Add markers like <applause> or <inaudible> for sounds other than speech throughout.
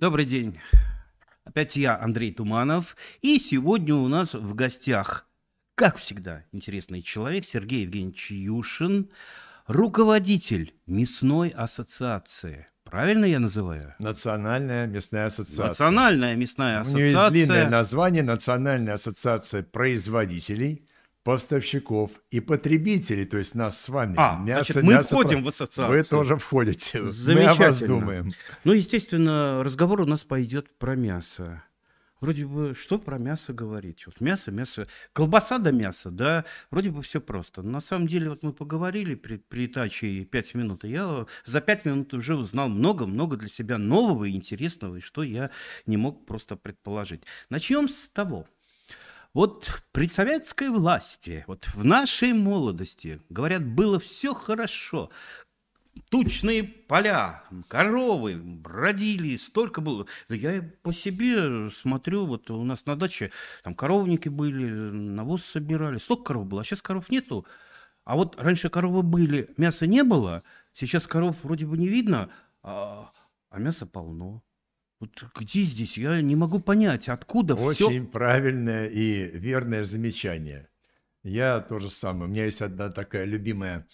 Добрый день. Опять я, Андрей Туманов. И сегодня у нас в гостях, как всегда, интересный человек Сергей Евгеньевич Юшин, руководитель мясной ассоциации. Правильно я называю? Национальная мясная ассоциация. Национальная мясная ассоциация. У нее есть длинное название Национальная ассоциация производителей поставщиков и потребителей, то есть нас с вами. А, мясо, значит, мы мясо, входим в ассоциацию. Вы тоже входите. Замечательно. Мы о вас думаем. Ну, естественно, разговор у нас пойдет про мясо. Вроде бы, что про мясо говорить? Вот мясо, мясо, колбаса да мясо, да, вроде бы все просто. Но на самом деле, вот мы поговорили при, при таче 5 минут, и я за 5 минут уже узнал много-много для себя нового и интересного, и что я не мог просто предположить. Начнем с того, вот при советской власти, вот в нашей молодости, говорят, было все хорошо. Тучные поля, коровы бродили, столько было. Да я по себе смотрю, вот у нас на даче там коровники были, навоз собирали, столько коров было, а сейчас коров нету. А вот раньше коровы были, мяса не было, сейчас коров вроде бы не видно, а, а мяса полно. Вот где здесь? Я не могу понять, откуда Очень все... правильное и верное замечание. Я тоже самое. У меня есть одна такая любимая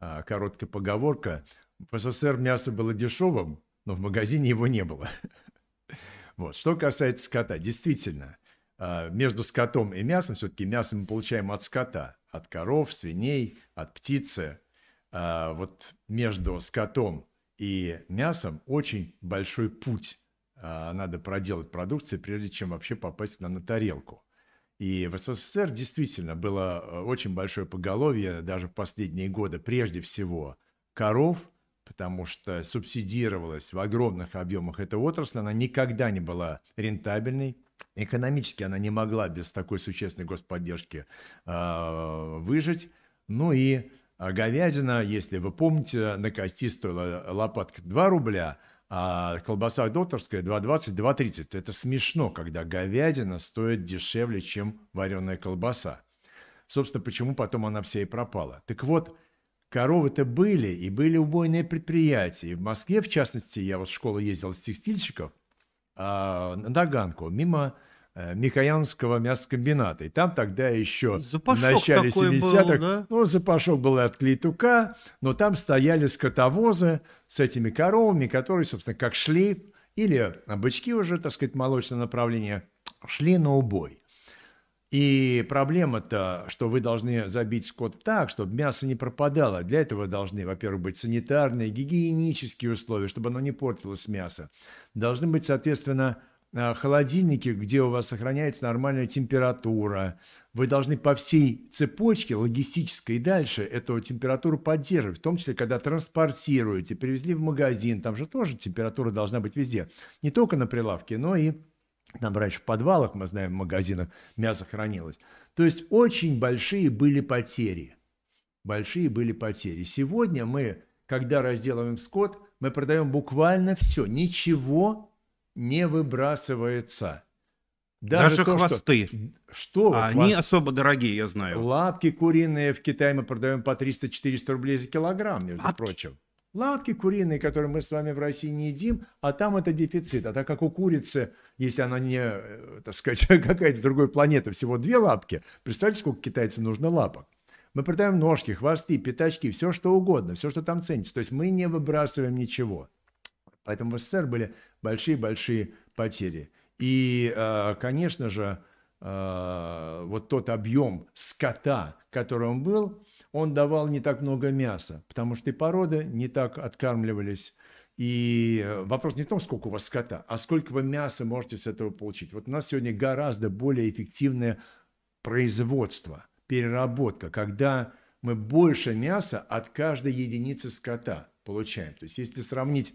а, короткая поговорка. В СССР мясо было дешевым, но в магазине его не было. <laughs> Вот. Что касается скота, действительно, а, между скотом и мясом, все-таки мясо мы получаем от скота, от коров, свиней, от птицы. А, вот между скотом и мясом очень большой путь а, надо проделать продукции, прежде чем вообще попасть на, на тарелку. И в СССР действительно было э, очень большое поголовье даже в последние годы, прежде всего коров, потому что субсидировалась в огромных объемах эта отрасль, она никогда не была рентабельной, экономически она не могла без такой существенной господдержки э, выжить. Ну и а, говядина, если вы помните, на кости стоила лопатка 2 рубля – а колбаса докторская 2,20, 2,30. Это смешно, когда говядина стоит дешевле, чем вареная колбаса. Собственно, почему потом она вся и пропала. Так вот, коровы-то были, и были убойные предприятия. И в Москве, в частности, я вот в школу ездил с текстильщиков, а, на Даганку, мимо Э, Микоянского мясокомбината. И там тогда еще запашок в начале 70-х, да? ну, запашок был от Клитука, но там стояли скотовозы с этими коровами, которые, собственно, как шли, или а, бычки уже, так сказать, молочное направление, шли на убой. И проблема-то, что вы должны забить скот так, чтобы мясо не пропадало. Для этого должны, во-первых, быть санитарные, гигиенические условия, чтобы оно не портилось мясо. Должны быть, соответственно, Э, холодильнике, где у вас сохраняется нормальная температура. Вы должны по всей цепочке логистической и дальше эту температуру поддерживать, в том числе, когда транспортируете, привезли в магазин, там же тоже температура должна быть везде, не только на прилавке, но и там раньше в подвалах, мы знаем, в магазинах мясо хранилось. То есть очень большие были потери. Большие были потери. Сегодня мы, когда разделываем скот, мы продаем буквально все. Ничего не выбрасывается. Даже, Даже то, хвосты. Что, что а, они хвост... особо дорогие, я знаю. Лапки куриные в Китае мы продаем по 300-400 рублей за килограмм, между Лапки. прочим. Лапки куриные, которые мы с вами в России не едим, а там это дефицит. А так как у курицы, если она не, э, так сказать, <laughs> какая-то с другой планеты, всего две лапки, представьте, сколько китайцам нужно лапок. Мы продаем ножки, хвосты, пятачки, все что угодно, все, что там ценится. То есть мы не выбрасываем ничего. Поэтому в СССР были большие-большие потери. И, э, конечно же, э, вот тот объем скота, который он был, он давал не так много мяса, потому что и породы не так откармливались. И э, вопрос не в том, сколько у вас скота, а сколько вы мяса можете с этого получить. Вот у нас сегодня гораздо более эффективное производство, переработка, когда мы больше мяса от каждой единицы скота получаем. То есть если сравнить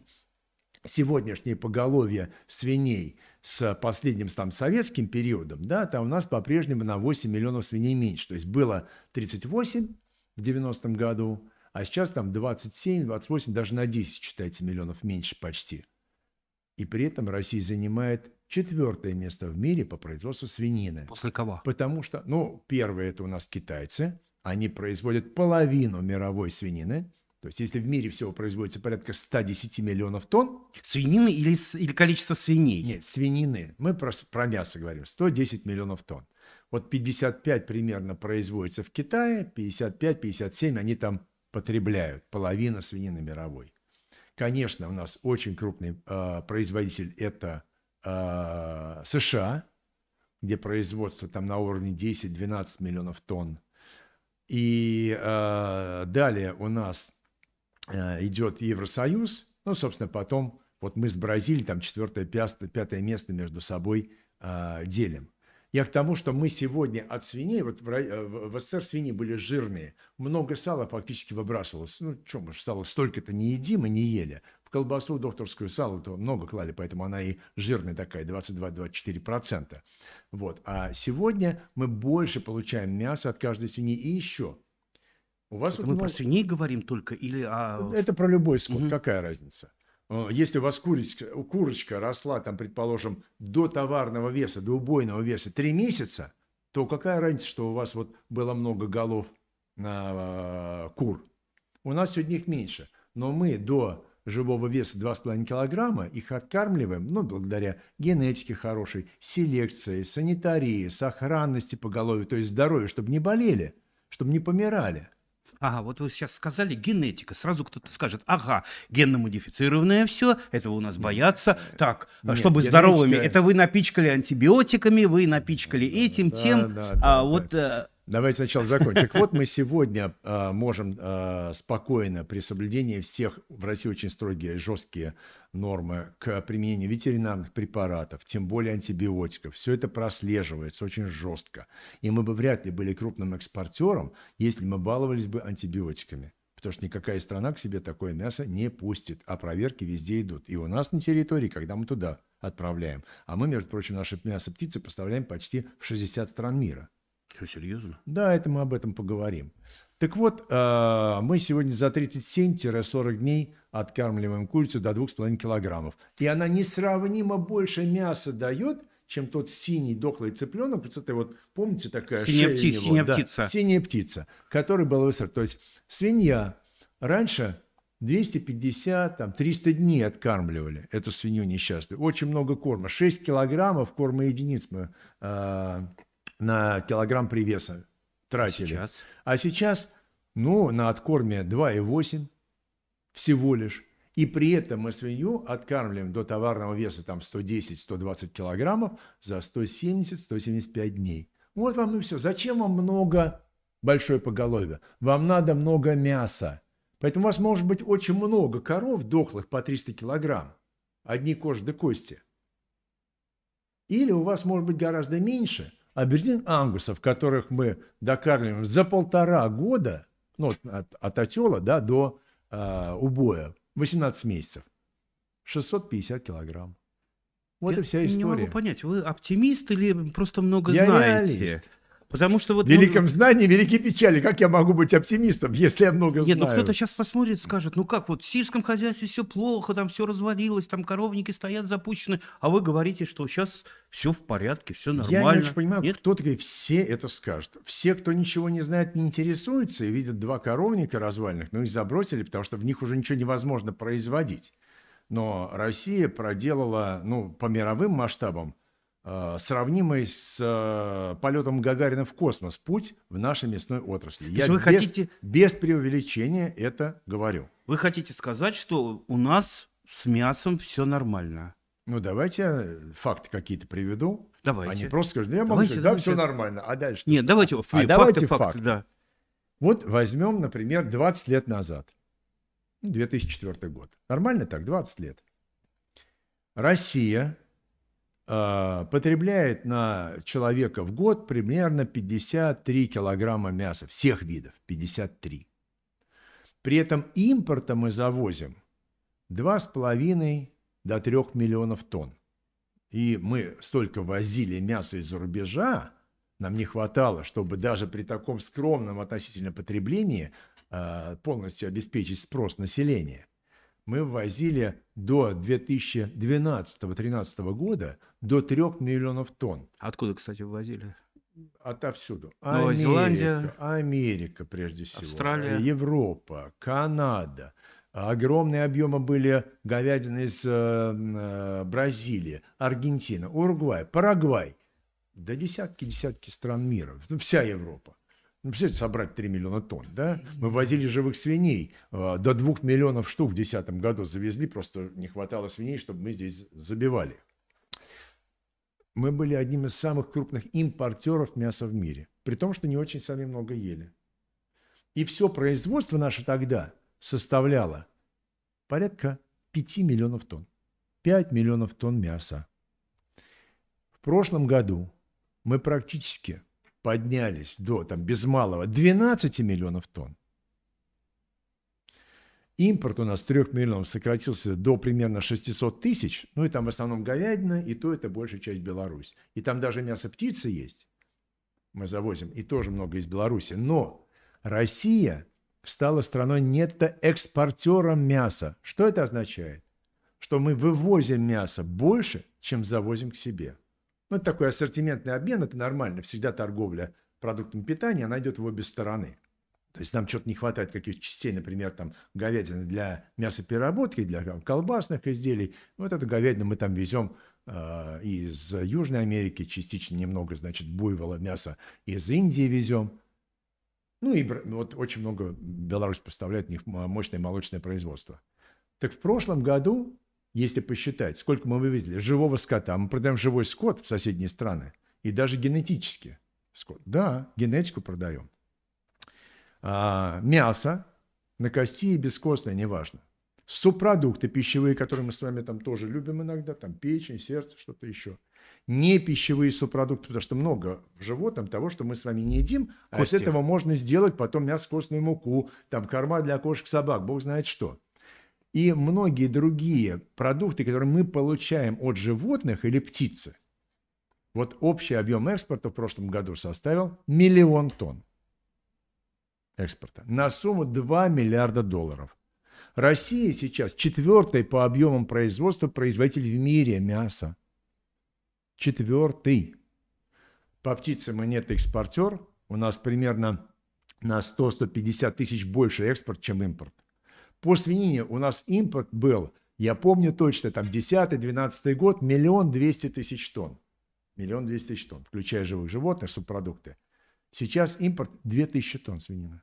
сегодняшнее поголовье свиней с последним там советским периодом, да, там у нас по-прежнему на 8 миллионов свиней меньше. То есть было 38 в 90-м году, а сейчас там 27, 28, даже на 10, считайте, миллионов меньше почти. И при этом Россия занимает четвертое место в мире по производству свинины. После кого? Потому что, ну, первое это у нас китайцы, они производят половину мировой свинины, то есть, если в мире всего производится порядка 110 миллионов тонн... Свинины или, или количество свиней? Нет, свинины. Мы про, про мясо говорим. 110 миллионов тонн. Вот 55 примерно производится в Китае, 55-57 они там потребляют. Половина свинины мировой. Конечно, у нас очень крупный э, производитель – это э, США, где производство там на уровне 10-12 миллионов тонн. И э, далее у нас Э, идет Евросоюз, ну, собственно, потом вот мы с Бразилией там четвертое, пятое место между собой э, делим. Я к тому, что мы сегодня от свиней, вот в, э, СССР свиньи были жирные, много сала фактически выбрасывалось. Ну, что мы же сало столько-то не едим и не ели. В колбасу докторскую сало то много клали, поэтому она и жирная такая, 22-24%. Вот. А сегодня мы больше получаем мяса от каждой свиньи и еще – у вас это вот мы много... про свиней говорим только или а о... Это про любой скот, угу. какая разница? Э, если у вас курочка, курочка росла, там, предположим, до товарного веса, до убойного веса 3 месяца, то какая разница, что у вас вот было много голов на э, кур? У нас сегодня их меньше. Но мы до живого веса 2,5 килограмма их откармливаем, ну, благодаря генетике хорошей, селекции, санитарии, сохранности поголовья, то есть здоровью, чтобы не болели, чтобы не помирали – Ага, вот вы сейчас сказали генетика. Сразу кто-то скажет, ага, генно-модифицированное все, этого у нас боятся. Э, так, а Нет, чтобы генетика... здоровыми, это вы напичкали антибиотиками, вы напичкали этим, да, тем. Да, да, а да. вот... Да. Э, Давайте сначала закончим. Так вот, мы сегодня э, можем э, спокойно при соблюдении всех, в России очень строгие, жесткие нормы к применению ветеринарных препаратов, тем более антибиотиков. Все это прослеживается очень жестко. И мы бы вряд ли были крупным экспортером, если мы баловались бы антибиотиками. Потому что никакая страна к себе такое мясо не пустит, а проверки везде идут. И у нас на территории, когда мы туда отправляем. А мы, между прочим, наше мясо птицы поставляем почти в 60 стран мира. Все серьезно? Да, это мы об этом поговорим. Так вот, э, мы сегодня за 37-40 дней откармливаем курицу до 2,5 килограммов. И она несравнимо больше мяса дает, чем тот синий дохлый цыпленок. Вот это вот, помните, такая синяя шея пти, Синяя да, птица. Синяя птица, которая была высок. То есть свинья раньше 250, там, 300 дней откармливали эту свинью несчастную. Очень много корма. 6 килограммов корма единиц мы э, на килограмм привеса тратили. Сейчас? А сейчас, ну, на откорме 2,8 всего лишь. И при этом мы свинью откармливаем до товарного веса там 110-120 килограммов за 170-175 дней. Вот вам и все. Зачем вам много большой поголовья? Вам надо много мяса. Поэтому у вас может быть очень много коров дохлых по 300 килограмм. Одни кожи до кости. Или у вас может быть гораздо меньше – Абердин Ангусов, которых мы докармливаем за полтора года, ну, от, от отела да, до э, убоя, 18 месяцев, 650 килограмм. Вот я и вся история. Я не могу понять, вы оптимист или просто много я знаете? Реалист. Потому что вот... великом ну, знании, велики печали. Как я могу быть оптимистом, если я много нет, ну знаю? Нет, ну кто-то сейчас посмотрит, скажет, ну как, вот в сельском хозяйстве все плохо, там все развалилось, там коровники стоят запущены, а вы говорите, что сейчас все в порядке, все нормально. Я не очень понимаю, нет? кто такие все это скажет. Все, кто ничего не знает, не интересуется и видят два коровника развальных, ну и забросили, потому что в них уже ничего невозможно производить. Но Россия проделала, ну, по мировым масштабам, Э, сравнимый с э, полетом Гагарина в космос путь в нашей мясной отрасли. Я вы без, хотите... без преувеличения это говорю. Вы хотите сказать, что у нас с мясом все нормально? Ну, давайте факты какие-то приведу. Давайте. Они просто скажут, да, «Ну, я могу сказать, да, все нормально. А дальше? Нет, давайте, а факты, давайте факты, факты. Да. Вот возьмем, например, 20 лет назад. 2004 ну, год. Нормально так, 20 лет. Россия Э, потребляет на человека в год примерно 53 килограмма мяса всех видов, 53. При этом импорта мы завозим 2,5 до 3 миллионов тонн. И мы столько возили мяса из-за рубежа, нам не хватало, чтобы даже при таком скромном относительно потреблении э, полностью обеспечить спрос населения мы ввозили до 2012-2013 года до 3 миллионов тонн. Откуда, кстати, ввозили? Отовсюду. Новая Америка, Зеландия. Америка, прежде всего. Австралия. Европа, Канада. Огромные объемы были говядины из э, э Бразилии, Аргентины, Уругвай, Парагвай. Да десятки-десятки стран мира. Вся Европа. Ну, представляете, собрать 3 миллиона тонн, да? Мы возили живых свиней. А, до 2 миллионов штук в 2010 году завезли, просто не хватало свиней, чтобы мы здесь забивали. Мы были одним из самых крупных импортеров мяса в мире, при том, что не очень сами много ели. И все производство наше тогда составляло порядка 5 миллионов тонн. 5 миллионов тонн мяса. В прошлом году мы практически поднялись до там, без малого 12 миллионов тонн. Импорт у нас с 3 миллионов сократился до примерно 600 тысяч, ну и там в основном говядина, и то это большая часть Беларусь. И там даже мясо птицы есть, мы завозим, и тоже много из Беларуси. Но Россия стала страной нетто-экспортером мяса. Что это означает? Что мы вывозим мясо больше, чем завозим к себе. Ну, это такой ассортиментный обмен, это нормально. Всегда торговля продуктами питания, она идет в обе стороны. То есть нам что-то не хватает каких-то частей, например, там говядины для мясопереработки, для там, колбасных изделий. Вот эту говядину мы там везем э, из Южной Америки, частично немного, значит, буйвола мяса из Индии везем. Ну и вот очень много Беларусь поставляет мощное молочное производство. Так в прошлом году если посчитать, сколько мы вывезли живого скота, мы продаем живой скот в соседние страны и даже генетически скот. Да, генетику продаем. А, мясо на кости и бескостное, неважно. Субпродукты пищевые, которые мы с вами там тоже любим иногда, там печень, сердце, что-то еще. Не пищевые субпродукты, потому что много в животном того, что мы с вами не едим, а из этого можно сделать потом мясо, костную муку, там корма для кошек, собак, бог знает что и многие другие продукты, которые мы получаем от животных или птицы. Вот общий объем экспорта в прошлом году составил миллион тонн экспорта на сумму 2 миллиарда долларов. Россия сейчас четвертый по объемам производства производитель в мире мяса. Четвертый. По птицам мы нет экспортер. У нас примерно на 100-150 тысяч больше экспорт, чем импорт. По свинине у нас импорт был, я помню точно, там 10-12 год, миллион двести тысяч тонн. Миллион двести тысяч тонн, включая живых животных, субпродукты. Сейчас импорт 2000 тонн свинины,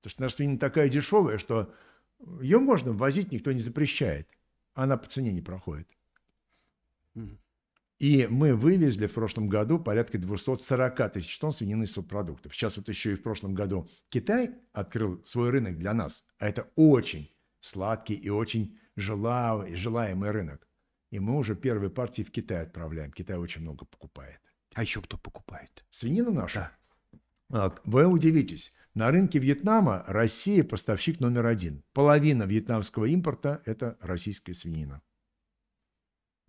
Потому что наша свинина такая дешевая, что ее можно ввозить, никто не запрещает. Она по цене не проходит. Mm-hmm. И мы вывезли в прошлом году порядка 240 тысяч тонн свинины и субпродуктов. Сейчас вот еще и в прошлом году Китай открыл свой рынок для нас. А это очень сладкий и очень желаемый, рынок. И мы уже первые партии в Китай отправляем. Китай очень много покупает. А еще кто покупает? Свинину нашу. Да. Вы удивитесь. На рынке Вьетнама Россия поставщик номер один. Половина вьетнамского импорта – это российская свинина.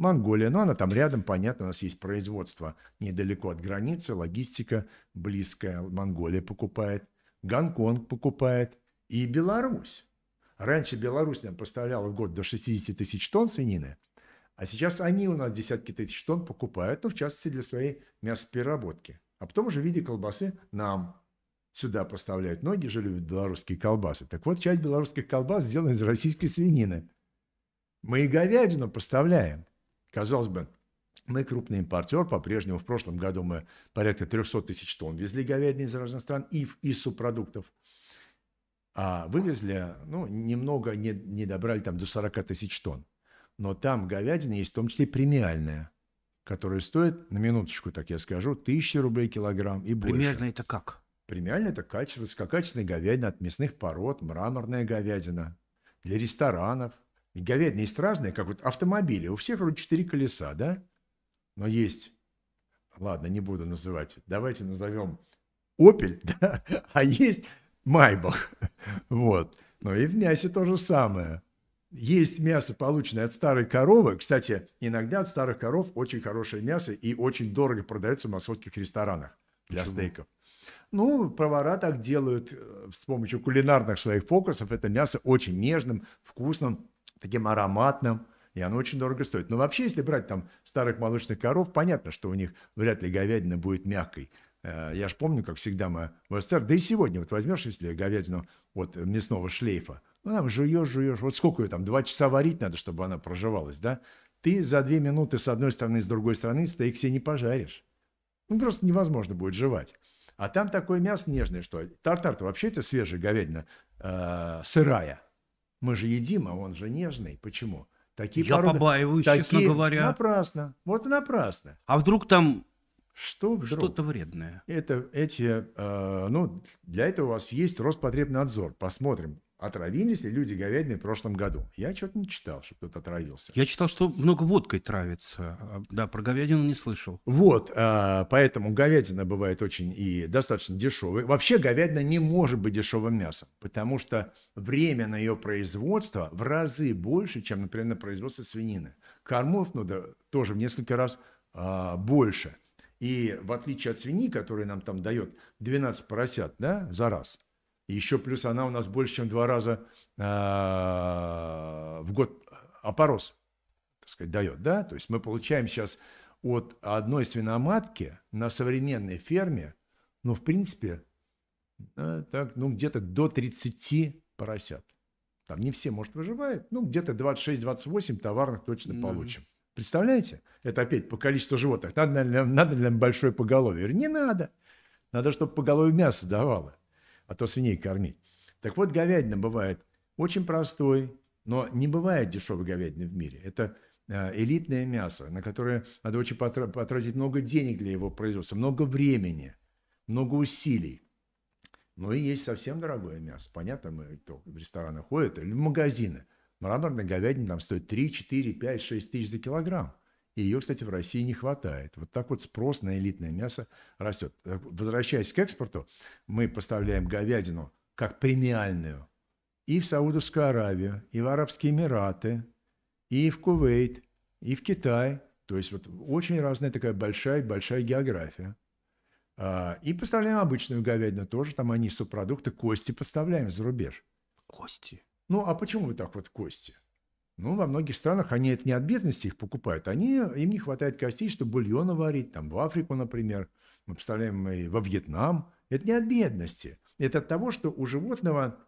Монголия, но она там рядом, понятно, у нас есть производство недалеко от границы, логистика близкая, Монголия покупает, Гонконг покупает и Беларусь. Раньше Беларусь нам поставляла в год до 60 тысяч тонн свинины, а сейчас они у нас десятки тысяч тонн покупают, ну, в частности, для своей мясопереработки. А потом уже в виде колбасы нам сюда поставляют. Многие же любят белорусские колбасы. Так вот, часть белорусских колбас сделана из российской свинины. Мы и говядину поставляем. Казалось бы, мы крупный импортер, по-прежнему в прошлом году мы порядка 300 тысяч тонн везли говядины из разных стран и, из субпродуктов. А вывезли, ну, немного, не, не добрали там до 40 тысяч тонн. Но там говядина есть, в том числе премиальная, которая стоит, на минуточку, так я скажу, 1000 рублей килограмм и больше. Примерно это как? Премиально это качество, высококачественная говядина от мясных пород, мраморная говядина для ресторанов – ведь говядина есть разная, как вот автомобили. У всех вроде четыре колеса, да? Но есть, ладно, не буду называть, давайте назовем Opel, <laughs> да? а есть Майбах. Вот. Но и в мясе то же самое. Есть мясо, полученное от старой коровы. Кстати, иногда от старых коров очень хорошее мясо и очень дорого продается в московских ресторанах для Почему? стейков. Ну, повара так делают э, с помощью кулинарных своих фокусов. Это мясо очень нежным, вкусным, таким ароматным, и оно очень дорого стоит. Но вообще, если брать там старых молочных коров, понятно, что у них вряд ли говядина будет мягкой. Э, я же помню, как всегда мы в СССР, да и сегодня, вот возьмешь, если говядину вот э, мясного шлейфа, ну, там жуешь, жуешь, вот сколько ее там, два часа варить надо, чтобы она проживалась, да? Ты за две минуты с одной стороны, и с другой стороны стейк себе не пожаришь. Ну, просто невозможно будет жевать. А там такое мясо нежное, что тартар-то вообще это свежая говядина, э, сырая, мы же едим, а он же нежный. Почему? Такие Я породы, побаиваюсь, такие, честно говоря. Напрасно. Вот напрасно. А вдруг там что вдруг? Что-то вредное. Это эти, э, ну, для этого у вас есть Роспотребнадзор. Посмотрим, Отравились ли люди говядины в прошлом году? Я что-то не читал, что кто-то отравился. Я читал, что много водкой травится. А, да, про говядину не слышал. Вот, а, поэтому говядина бывает очень и достаточно дешевой. Вообще говядина не может быть дешевым мясом, потому что время на ее производство в разы больше, чем, например, на производство свинины. Кормов надо ну тоже в несколько раз а, больше. И в отличие от свиньи, которая нам там дает 12 поросят да, за раз – еще плюс она у нас больше, чем два раза а, в год опорос, так сказать, дает, да? То есть мы получаем сейчас от одной свиноматки на современной ферме, ну, в принципе, да, э, так, ну, где-то до 30 поросят. Там не все, может, выживают, ну, где-то 26-28 товарных точно mm-hmm. получим. Представляете? Это опять по количеству животных. Надо, надо ли нам большое поголовье? Я не надо. Надо, чтобы поголовье мясо давало а то свиней кормить. Так вот, говядина бывает очень простой, но не бывает дешевой говядины в мире. Это э, элитное мясо, на которое надо очень потратить много денег для его производства, много времени, много усилий. Но ну и есть совсем дорогое мясо. Понятно, мы в рестораны ходят или в магазины. Мраморная говядина там стоит 3, 4, 5, 6 тысяч за килограмм. И ее, кстати, в России не хватает. Вот так вот спрос на элитное мясо растет. Э, возвращаясь к экспорту, мы поставляем говядину как премиальную и в Саудовскую Аравию, и в Арабские Эмираты, и в Кувейт, и в Китай. То есть вот очень разная такая большая-большая география. А, и поставляем обычную говядину тоже, там они субпродукты, кости поставляем за рубеж. Кости? Ну, а почему вы так вот кости? Ну, во многих странах они это не от бедности их покупают, они, им не хватает костей, чтобы бульона варить, там, в Африку, например, мы представляем, мы во Вьетнам. Это не от бедности, это от того, что у животного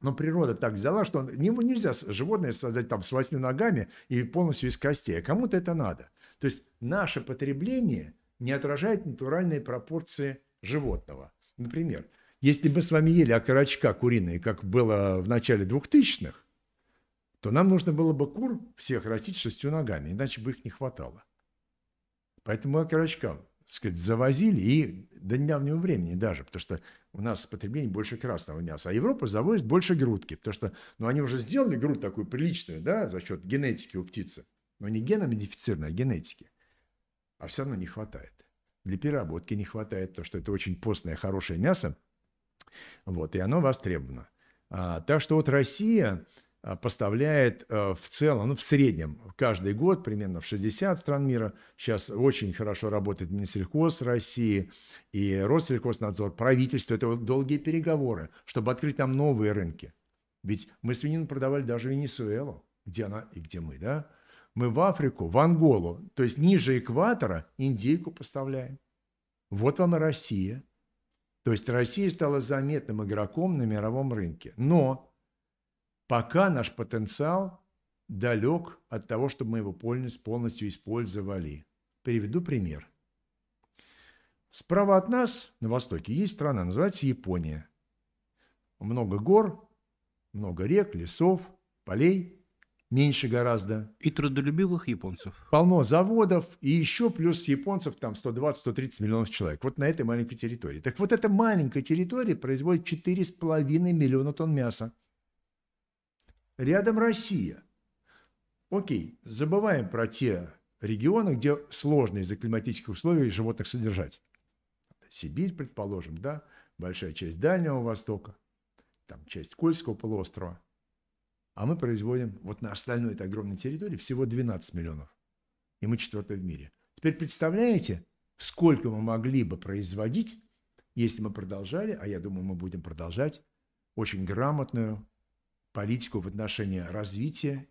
но ну, природа так взяла, что ему нельзя животное создать там с восьми ногами и полностью из костей. А кому-то это надо. То есть наше потребление не отражает натуральные пропорции животного. Например, если бы мы с вами ели окорочка куриные, как было в начале 2000-х, то нам нужно было бы кур всех растить шестью ногами, иначе бы их не хватало. Поэтому мы окорочка, сказать, завозили и до недавнего времени даже, потому что у нас потребление больше красного мяса, а Европа завозит больше грудки, потому что, ну, они уже сделали грудь такую приличную, да, за счет генетики у птицы, но не гена модифицированная, а генетики. А все равно не хватает. Для переработки не хватает, потому что это очень постное, хорошее мясо, вот, и оно востребовано. А, так что вот Россия, а, поставляет э, в целом, ну, в среднем, каждый год примерно в 60 стран мира. Сейчас очень хорошо работает Минсельхоз России и Россельхознадзор, правительство. Это долгие переговоры, чтобы открыть там новые рынки. Ведь мы свинину продавали даже Венесуэлу, где она и где мы, да? Мы в Африку, в Анголу, то есть ниже экватора, индейку поставляем. Вот вам и Россия. То есть Россия стала заметным игроком на мировом рынке. Но Пока наш потенциал далек от того, чтобы мы его полностью использовали. Приведу пример. Справа от нас, на востоке, есть страна, называется Япония. Много гор, много рек, лесов, полей – меньше гораздо. И трудолюбивых японцев. Полно заводов, и еще плюс японцев там 120-130 миллионов человек. Вот на этой маленькой территории. Так вот, эта маленькая территория производит 4,5 миллиона тонн мяса. Рядом Россия. Окей, забываем про те регионы, где сложно из-за климатических условий животных содержать. Сибирь, предположим, да, большая часть Дальнего Востока, там часть Кольского полуострова. А мы производим вот на остальной этой огромной территории всего 12 миллионов. И мы четвертый в мире. Теперь представляете, сколько мы могли бы производить, если мы продолжали, а я думаю, мы будем продолжать, очень грамотную политику в отношении развития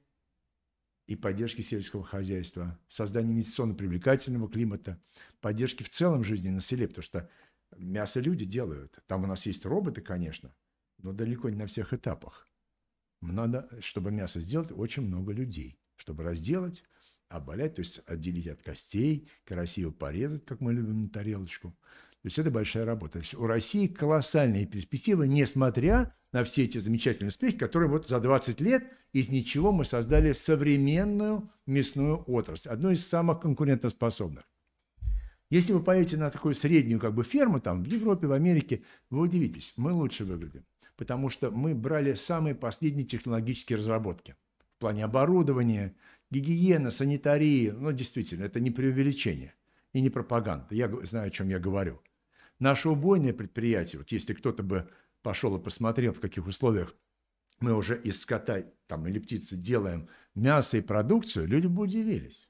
и поддержки сельского хозяйства, создания инвестиционно привлекательного климата, поддержки в целом жизни на селе, потому что мясо люди делают. Там у нас есть роботы, конечно, но далеко не на всех этапах. Надо, чтобы мясо сделать, очень много людей. Чтобы разделать, оболять, то есть отделить от костей, красиво порезать, как мы любим на тарелочку. То есть это большая работа. То есть у России колоссальные перспективы, несмотря на все эти замечательные успехи, которые вот за 20 лет из ничего мы создали современную мясную отрасль, одну из самых конкурентоспособных. Если вы поедете на такую среднюю как бы ферму там в Европе, в Америке, вы удивитесь, мы лучше выглядим, потому что мы брали самые последние технологические разработки в плане оборудования, гигиены, санитарии. Ну, действительно, это не преувеличение и не пропаганда. Я знаю, о чем я говорю. Наше убойное предприятие, вот если кто-то бы пошел и посмотрел, в каких условиях мы уже из скота там, или птицы делаем мясо и продукцию, люди бы удивились.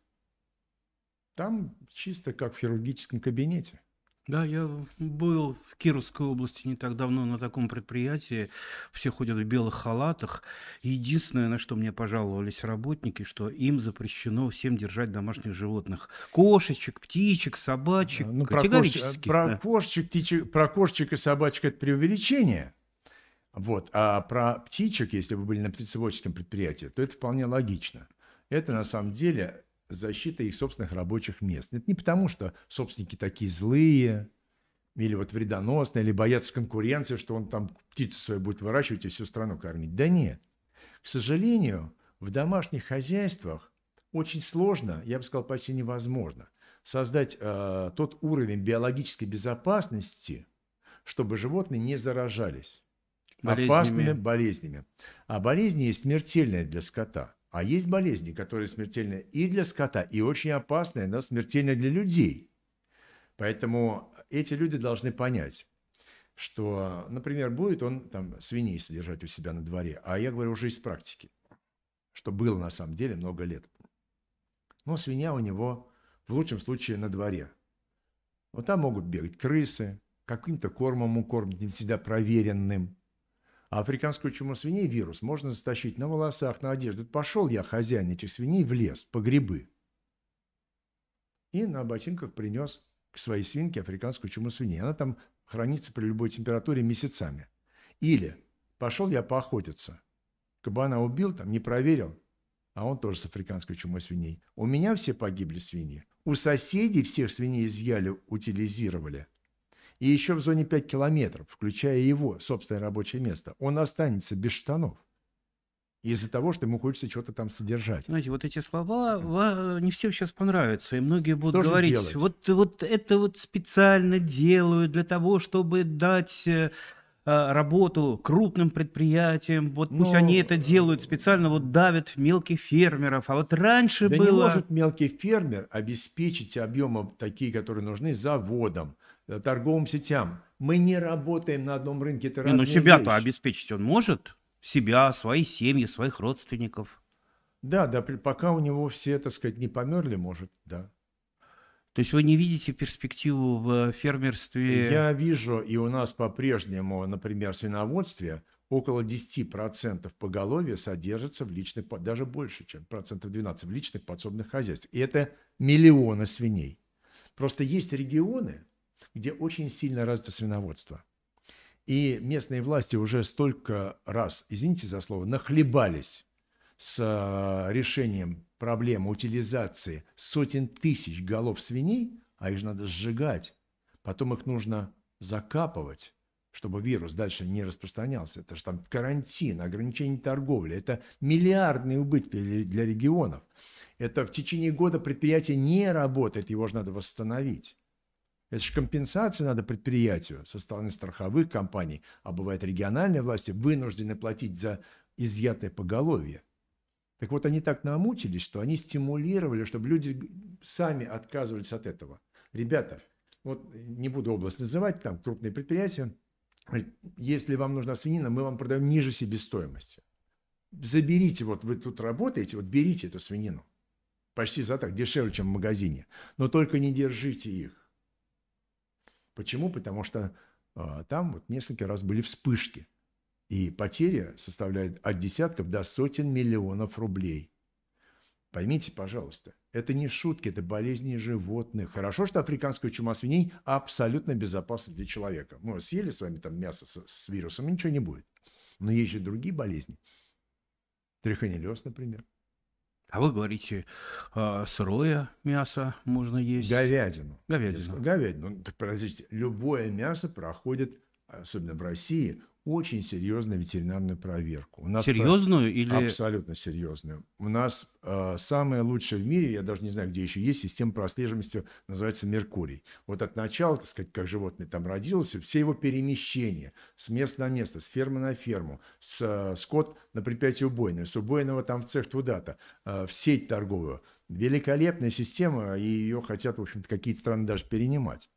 Там чисто как в хирургическом кабинете. Да, я был в Кировской области не так давно на таком предприятии. Все ходят в белых халатах. Единственное, на что мне пожаловались работники, что им запрещено всем держать домашних животных. Кошечек, птичек, собачек. Ну, про, кошечек, э, про, да. кошечек, птичек, про кошечек и собачек это преувеличение. Вот. А про птичек, если вы были на птицеводческом предприятии, то это вполне логично. Это на самом деле защита их собственных рабочих мест. Это не потому, что собственники такие злые, или вот вредоносные, или боятся конкуренции, что он там птицу свою будет выращивать и всю страну кормить. Да нет. К сожалению, в домашних хозяйствах очень сложно, я бы сказал, почти невозможно создать э, тот уровень биологической безопасности, чтобы животные не заражались болезнями. опасными болезнями. А болезни есть смертельные для скота – а есть болезни, которые смертельны и для скота, и очень опасные, но смертельны для людей. Поэтому эти люди должны понять, что, например, будет он там свиней содержать у себя на дворе, а я говорю уже из практики, что было на самом деле много лет. Но свинья у него в лучшем случае на дворе. Вот там могут бегать крысы, каким-то кормом укормить, не всегда проверенным – а африканскую чуму свиней вирус можно затащить на волосах, на одежду. Пошел я, хозяин этих свиней, в лес, по грибы. И на ботинках принес к своей свинке африканскую чуму свиней. Она там хранится при любой температуре месяцами. Или пошел я поохотиться. Кабана убил, там не проверил, а он тоже с африканской чумой свиней. У меня все погибли свиньи. У соседей всех свиней изъяли, утилизировали и еще в зоне 5 километров, включая его собственное рабочее место, он останется без штанов. Из-за того, что ему хочется что-то там содержать. Знаете, вот эти слова не всем сейчас понравятся, и многие будут Тоже говорить, вот, вот это вот специально делают для того, чтобы дать э, а, работу крупным предприятиям, вот пусть Но... они ну, это делают э, специально, вот давят в мелких фермеров, а вот раньше да было... не может мелкий фермер обеспечить объемы такие, которые нужны заводом, Э, торговым сетям. Мы не работаем на одном рынке. Это не, но ну, себя-то обеспечить он может? Себя, свои семьи, своих родственников? Да, да, пока у него все, так сказать, не померли, может, да. То есть вы не видите перспективу в э, фермерстве? Я вижу, и у нас по-прежнему, например, в свиноводстве около 10% поголовья содержится в личных, даже больше, чем процентов 12, в личных подсобных хозяйствах. И это миллионы свиней. Просто есть регионы, где очень сильно развито свиноводство. И местные власти уже столько раз, извините за слово, нахлебались с э, решением проблемы утилизации сотен тысяч голов свиней, а их надо сжигать. Потом их нужно закапывать, чтобы вирус дальше не распространялся. Это же там карантин, ограничение торговли. Это миллиардные убытки для регионов. Это в течение года предприятие не работает, его же надо восстановить. Это же компенсация надо предприятию со стороны страховых компаний, а бывает региональные власти вынуждены платить за изъятое поголовье. Так вот, они так намучились, что они стимулировали, чтобы люди сами отказывались от этого. Ребята, вот не буду область называть, там крупные предприятия, если вам нужна свинина, мы вам продаем ниже себестоимости. Заберите, вот вы тут работаете, вот берите эту свинину. Почти за так, дешевле, чем в магазине. Но только не держите их Почему? Потому что э, там вот несколько раз были вспышки. И потери составляют от десятков до сотен миллионов рублей. Поймите, пожалуйста, это не шутки, это болезни животных. Хорошо, что африканская чума свиней абсолютно безопасна для человека. Мы съели с вами там мясо с, с вирусом, и ничего не будет. Но есть же другие болезни. Трихонеллез, например. А вы говорите, а, сырое мясо можно есть? Говядину. Говядину. Говядину. Ну, так, подождите, любое мясо проходит, особенно в России, очень серьезную ветеринарную проверку. У нас серьезную про... или абсолютно серьезную? У нас э, самая лучшая в мире, я даже не знаю, где еще есть система прослеживаемости, называется Меркурий. Вот от начала, так сказать, как животное там родилось, все его перемещения с места на место, с фермы на ферму, с э, скот на предприятие убойное, с убойного там в цех туда-то, э, в сеть торговую. Великолепная система, и ее хотят, в общем-то, какие-то страны даже перенимать.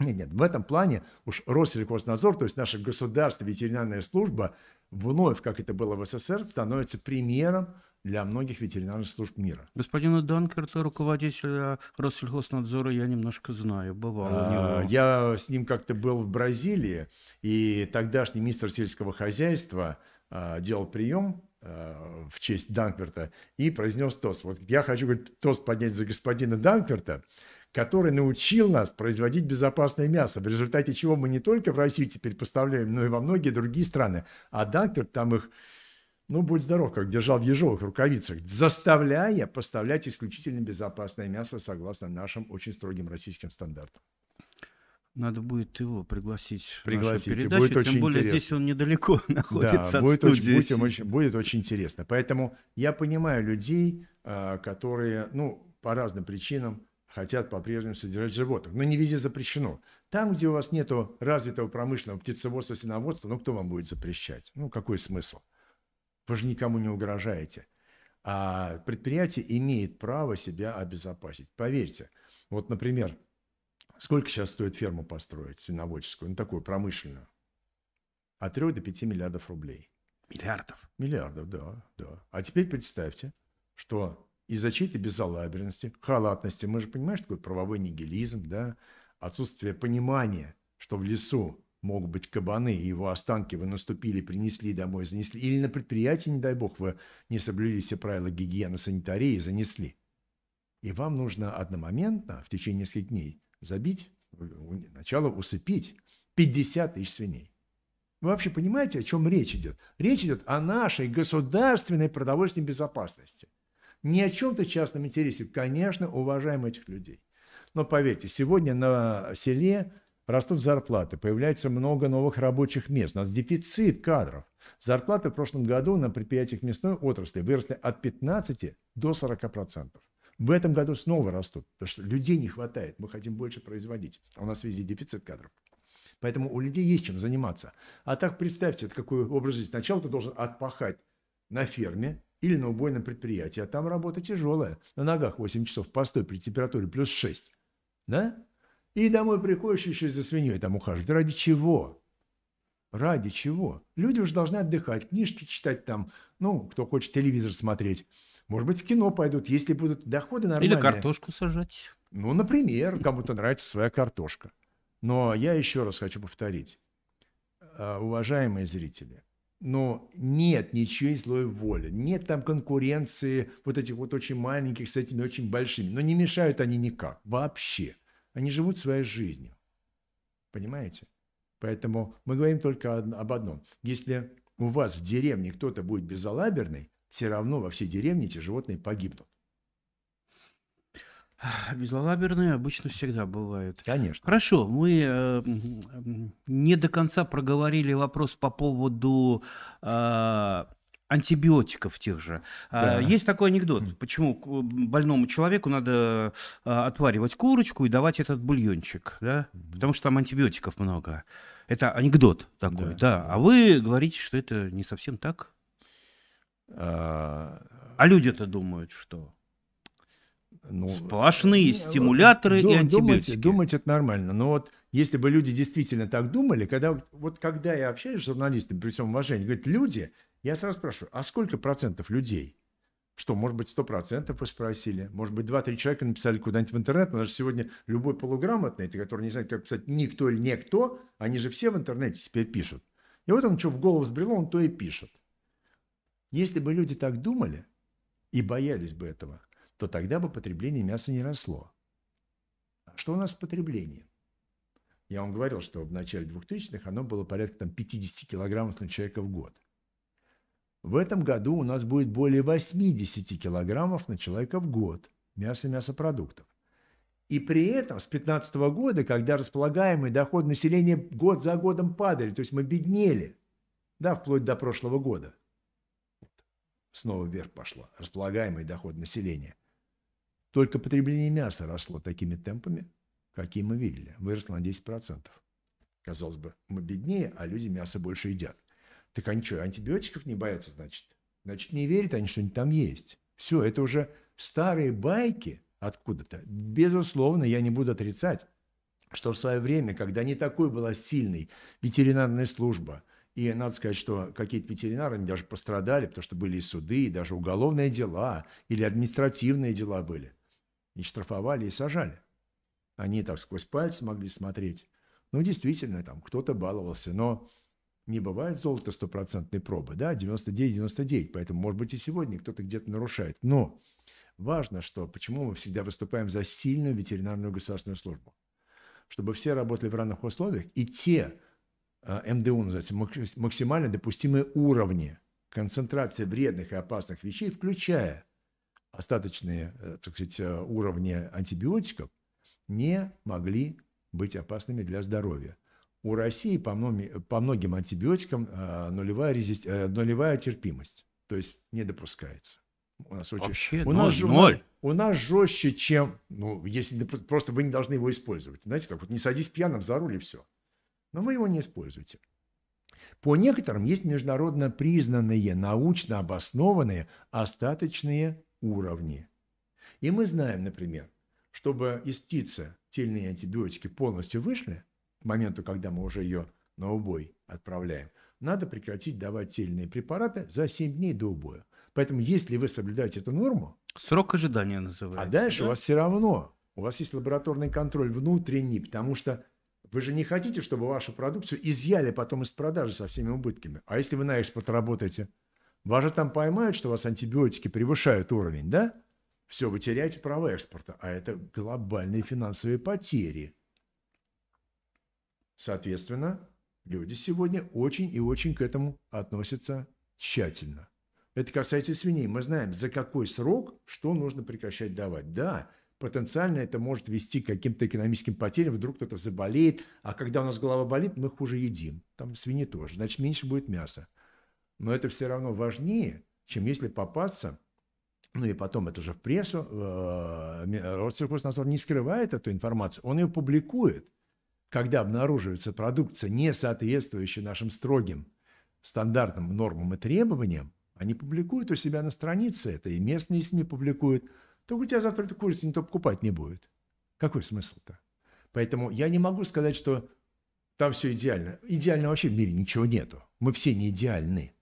Нет, нет, в этом плане уж Россельхознадзор, то есть наша государственная ветеринарная служба, вновь, как это было в СССР, становится примером для многих ветеринарных служб мира. Господина Данкерта, руководитель э, Россельхознадзора, я немножко знаю, бывал а, у него. Я с ним как-то был в Бразилии, и тогдашний министр сельского хозяйства а, делал прием э, в честь Данкверта и произнес тост. Вот я хочу, говорит, тост поднять за господина Данкверта, который научил нас производить безопасное мясо, в результате чего мы не только в России теперь поставляем, но и во многие другие страны. А Дактер там их, ну, будь здоров, как держал в ежовых рукавицах, заставляя поставлять исключительно безопасное мясо согласно нашим очень строгим российским стандартам. Надо будет его пригласить. Пригласить. Передачу, будет тем очень более интересно. здесь он недалеко <laughs> находится. Да, от будет, студии. Очень, будет, очень, будет очень интересно. Поэтому я понимаю людей, а, которые, ну, по разным причинам хотят по-прежнему содержать животных. Но не везде запрещено. Там, где у вас нет развитого промышленного птицеводства, свиноводства, ну кто вам будет запрещать? Ну какой смысл? Вы же никому не угрожаете. А предприятие имеет право себя обезопасить. Поверьте, вот, например, сколько сейчас стоит ферму построить свиноводческую, ну такую промышленную? От 3 до 5 миллиардов рублей. Миллиардов? Миллиардов, да, да. А теперь представьте, что из защиты безалаберности, халатности. Мы же понимаем, что такое правовой нигилизм, да? отсутствие понимания, что в лесу могут быть кабаны, и его останки вы наступили, принесли домой, занесли. Или на предприятии, не дай бог, вы не соблюли все правила гигиены, санитарии занесли. И вам нужно одномоментно в течение нескольких дней забить, э, начало усыпить 50 тысяч свиней. Вы вообще понимаете, о чем речь идет? Речь идет о нашей государственной продовольственной безопасности не о чем-то частном интересе. Конечно, уважаем этих людей. Но поверьте, сегодня на селе растут зарплаты, появляется много новых рабочих мест. У нас дефицит кадров. Зарплаты в прошлом году на предприятиях мясной отрасли выросли от 15 до 40%. процентов. В этом году снова растут, потому что людей не хватает, мы хотим больше производить. а У нас везде дефицит кадров. Поэтому у людей есть чем заниматься. А так представьте, какой образ жизни. Сначала ты должен отпахать на ферме, или на убойном предприятии, а там работа тяжелая, на ногах 8 часов постой при температуре плюс 6. Да? И домой приходишь еще за свиньей там ухаживать. Ради чего? Ради чего? Люди уже должны отдыхать, книжки читать там, ну, кто хочет телевизор смотреть. Может быть, в кино пойдут, если будут доходы нормальные. Или картошку сажать. Ну, например, кому-то нравится своя картошка. Но я еще раз хочу повторить. А, уважаемые зрители, но нет ничего злой воли, нет там конкуренции вот этих вот очень маленьких с этими очень большими, но не мешают они никак, вообще. Они живут своей жизнью, понимаете? Поэтому мы говорим только об одном. Если у вас в деревне кто-то будет безалаберный, все равно во всей деревне эти животные погибнут. Безлалаберные обычно всегда бывают. Конечно. Хорошо, мы э, не до конца проговорили вопрос по поводу э, антибиотиков тех же. А, да. Есть такой анекдот, почему больному человеку надо а, отваривать курочку и давать этот бульончик, да? потому что там антибиотиков много. Это анекдот такой, да. да. А вы говорите, что это не совсем так? А, а люди-то думают, что... Ну, Сплошные э, стимуляторы дум, и антибиотики. Думать, это нормально. Но вот если бы люди действительно так думали, когда, вот когда я общаюсь с журналистами, при всем уважении, говорят, люди, я сразу спрашиваю, а сколько процентов людей? Что, может быть, сто процентов вы спросили? Может быть, два-три человека написали куда-нибудь в интернет? Потому что сегодня любой полуграмотный, который не знает, как писать никто или никто, они же все в интернете теперь пишут. И вот он что в голову взбрело, он то и пишет. Если бы люди так думали и боялись бы этого, то тогда бы потребление мяса не росло. А что у нас с потреблением? Я вам говорил, что в начале 2000-х оно было порядка там, 50 килограммов на человека в год. В этом году у нас будет более 80 килограммов на человека в год мяса и мясопродуктов. И при этом с 2015 года, когда располагаемый доход населения год за годом падали, то есть мы беднели, да, вплоть до прошлого года, снова вверх пошла, располагаемый доход населения. Только потребление мяса росло такими темпами, какие мы видели. Выросло на 10%. Казалось бы, мы беднее, а люди мясо больше едят. Так они что, антибиотиков не боятся, значит? Значит, не верят они, что-нибудь там есть. Все, это уже старые байки откуда-то. Безусловно, я не буду отрицать, что в свое время, когда не такой была сильной ветеринарная служба, и надо сказать, что какие-то ветеринары даже пострадали, потому что были и суды, и даже уголовные дела, или административные дела были и штрафовали, и сажали. Они так сквозь пальцы могли смотреть. Ну, действительно, там кто-то баловался, но не бывает золота стопроцентной пробы, да, 99-99, поэтому, может быть, и сегодня кто-то где-то нарушает. Но важно, что почему мы всегда выступаем за сильную ветеринарную государственную службу, чтобы все работали в равных условиях, и те а, МДУ, называется, максимально допустимые уровни концентрации вредных и опасных вещей, включая остаточные, э, так сказать, э, уровни антибиотиков не могли быть опасными для здоровья. У России по, многим, по многим антибиотикам э, нулевая, резист, нулевая терпимость, то есть не допускается. У нас очень... Вообще у ноль, нас, ноль. У нас жестче, чем... Ну, если просто вы не должны его использовать. Знаете, как вот не садись пьяным за руль и все. Но вы его не используете. По некоторым есть международно признанные, научно обоснованные остаточные уровне. И мы знаем, например, чтобы из птицы тельные антибиотики полностью вышли, к моменту, когда мы уже ее на убой отправляем, надо прекратить давать тельные препараты за 7 дней до убоя. Поэтому, если вы соблюдаете эту норму... Срок ожидания называется. А дальше да? у вас все равно, у вас есть лабораторный контроль внутренний, потому что вы же не хотите, чтобы вашу продукцию изъяли потом из продажи со всеми убытками. А если вы на экспорт работаете – вас же там поймают, что у вас антибиотики превышают уровень, да? Все, вы теряете право экспорта, а это глобальные финансовые потери. Соответственно, люди сегодня очень и очень к этому относятся тщательно. Это касается свиней. Мы знаем, за какой срок что нужно прекращать давать. Да, потенциально это может вести к каким-то экономическим потерям, вдруг кто-то заболеет, а когда у нас голова болит, мы хуже едим. Там свиньи тоже, значит, меньше будет мяса но это все равно важнее, чем если попасться ну и потом это же в прессу, э, Россельхознадзор не скрывает эту информацию, он ее публикует. Когда обнаруживается продукция, не соответствующая нашим строгим стандартным нормам и требованиям, они публикуют у себя на странице это, и местные СМИ публикуют. то у тебя завтра эту курицу никто покупать не будет. Какой смысл-то? Поэтому я не могу сказать, что там все идеально. Идеально вообще в мире ничего нету. Мы все не идеальны